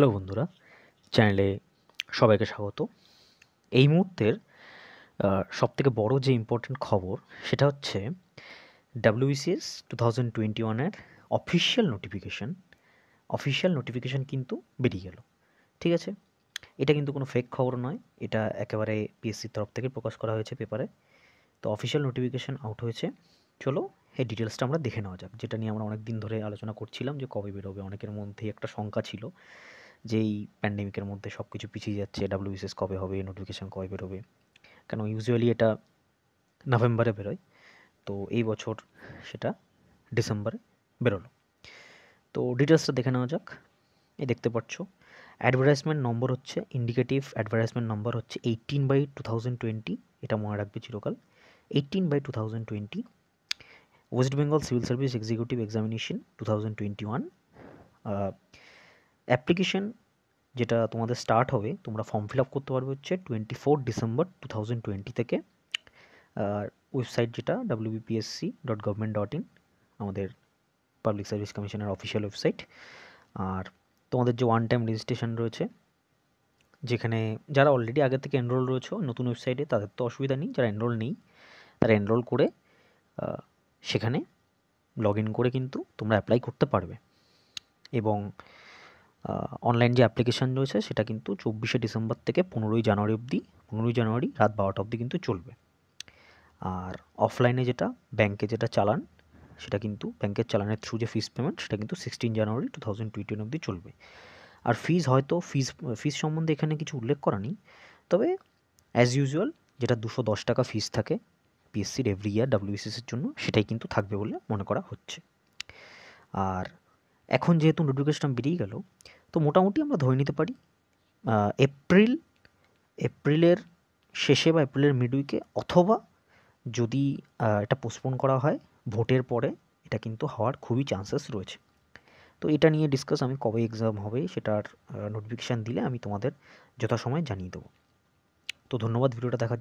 hello বন্ধুরা চ্যানেলে সবাইকে স্বাগত এই মুহূর্তের সবথেকে বড় যে ইম্পর্টেন্ট খবর সেটা হচ্ছে ডাব্লিউবিসিএস টু থাউজেন্ড টোয়েন্টি ওয়ানের অফিসিয়াল নোটিফিকেশান অফিসিয়াল নোটিফিকেশান কিন্তু বেরিয়ে গেল ঠিক আছে এটা কিন্তু কোনো ফেক খবর নয় এটা একেবারে পিএসসির তরফ থেকে প্রকাশ করা হয়েছে পেপারে তো অফিসিয়াল নোটিফিকেশান আউট হয়েছে চলো এই ডিটেলসটা আমরা দেখে নেওয়া যাক যেটা নিয়ে আমরা অনেক দিন ধরে আলোচনা করছিলাম যে কবে বেরোবে অনেকের মধ্যেই একটা শঙ্কা ছিল যেই প্যান্ডেমিকের মধ্যে সব কিছু পিছিয়ে যাচ্ছে ডাব্লিউবিসিএস কবে হবে নোটিফিকেশান কবে বেরোবে কেন ইউজুয়ালি এটা নভেম্বরে বেরোয় তো এই বছর সেটা ডিসেম্বরে বেরোলো তো ডিটেলসটা দেখে নেওয়া যাক এই দেখতে পাচ্ছ অ্যাডভার্টাইজমেন্ট নম্বর হচ্ছে ইন্ডিকেটিভ অ্যাডভার্টাইজমেন্ট নম্বর হচ্ছে eighteen by two thousand twenty এটা মনে রাখবে চিরকাল eighteen by two thousand twenty West Bengal civil service executive examination two thousand twenty one application যেটা তোমাদের স্টার্ট হবে তোমরা ফর্ম ফিল আপ করতে পারবে হচ্ছে twenty four December two thousand twenty থেকে আর ওয়েবসাইট যেটা WBPSC dot government dot in আমাদের পাবলিক সার্ভিস কমিশনের অফিসিয়াল ওয়েবসাইট আর তোমাদের যে ওয়ান টাইম রেজিস্ট্রেশন রয়েছে যেখানে যারা অলরেডি আগে থেকে এনরোল রয়েছে নতুন ওয়েবসাইটে তাদের তো অসুবিধা নেই যারা এনরোল নেই তারা এনরোল করে সেখানে লগ ইন করে কিন্তু তোমরা অ্যাপ্লাই করতে পারবে এবং অনলাইন যে অ্যাপ্লিকেশান রয়েছে সেটা কিন্তু চব্বিশে ডিসেম্বর থেকে পনেরোই জানুয়ারি অবধি পনেরোই জানুয়ারি রাত বারোটা অবধি কিন্তু চলবে আর অফলাইনে যেটা ব্যাংকে যেটা চালান সেটা কিন্তু ব্যাংকের চালানের থ্রু যে ফিস পেমেন্ট সেটা কিন্তু sixteen January two thousand twenty অবধি চলবে আর ফিজ হয়তো ফিজ ফিজ সম্বন্ধে এখানে কিছু উল্লেখ করা নেই তবে অ্যাজ ইউজুয়াল যেটা দুশো দশ টাকা ফিস থাকে পিএসসির এভরি ইয়ার ডাব্লিউবিসিসির জন্য সেটাই কিন্তু থাকবে বলে মনে করা হচ্ছে আর এখন যেহেতু নোটিফিকেশনটা বেরিয়ে গেল তো মোটামুটি আমরা ধরে নিতে পারি এপ্রিল এপ্রিলের শেষে বা এপ্রিলের মিড উইকে অথবা যদি এটা পোস্টপোন করা হয় ভোটের পরে এটা কিন্তু হওয়ার খুবই চান্সেস রয়েছে তো এটা নিয়ে ডিসকাস আমি কবে এক্সাম হবে সেটার নোটিফিকেশান দিলে আমি তোমাদের যথাসময়ে জানিয়ে দেবো তো ধন্যবাদ ভিডিওটা দেখার